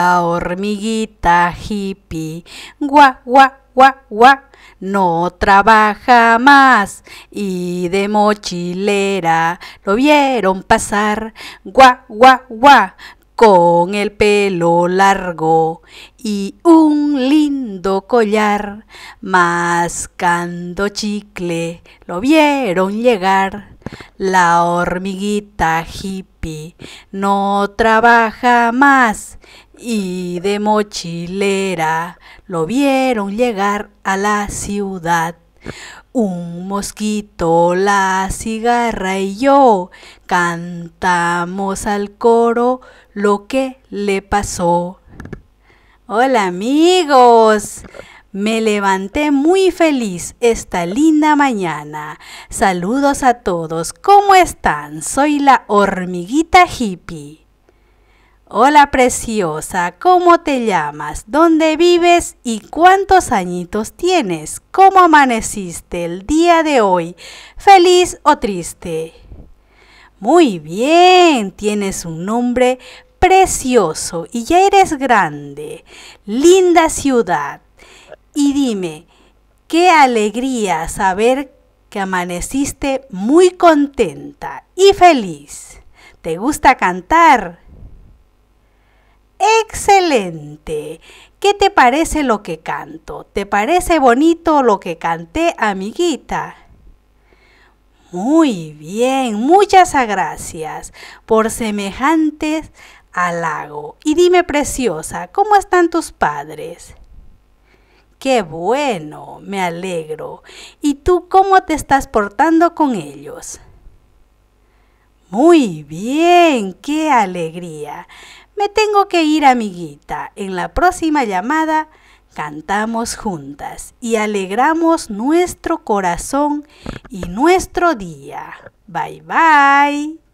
La hormiguita hippie, gua gua gua gua, no trabaja más y de mochilera lo vieron pasar, gua gua gua, con el pelo largo y un lindo collar, mascando chicle, lo vieron llegar. La hormiguita hippie no trabaja más y de mochilera lo vieron llegar a la ciudad. Un mosquito, la cigarra y yo cantamos al coro lo que le pasó. Hola amigos, me levanté muy feliz esta linda mañana. Saludos a todos, ¿cómo están? Soy la hormiguita hippie. Hola preciosa, ¿cómo te llamas? ¿Dónde vives? ¿Y cuántos añitos tienes? ¿Cómo amaneciste el día de hoy? ¿Feliz o triste? Muy bien, tienes un nombre precioso y ya eres grande. Linda ciudad. Y dime, qué alegría saber que amaneciste muy contenta y feliz. ¿Te gusta cantar? Excelente. ¿Qué te parece lo que canto? ¿Te parece bonito lo que canté, amiguita? Muy bien, muchas gracias por semejantes halago. Y dime, preciosa, ¿cómo están tus padres? Qué bueno, me alegro. ¿Y tú cómo te estás portando con ellos? Muy bien, qué alegría. Me tengo que ir, amiguita. En la próxima llamada cantamos juntas y alegramos nuestro corazón y nuestro día. Bye bye.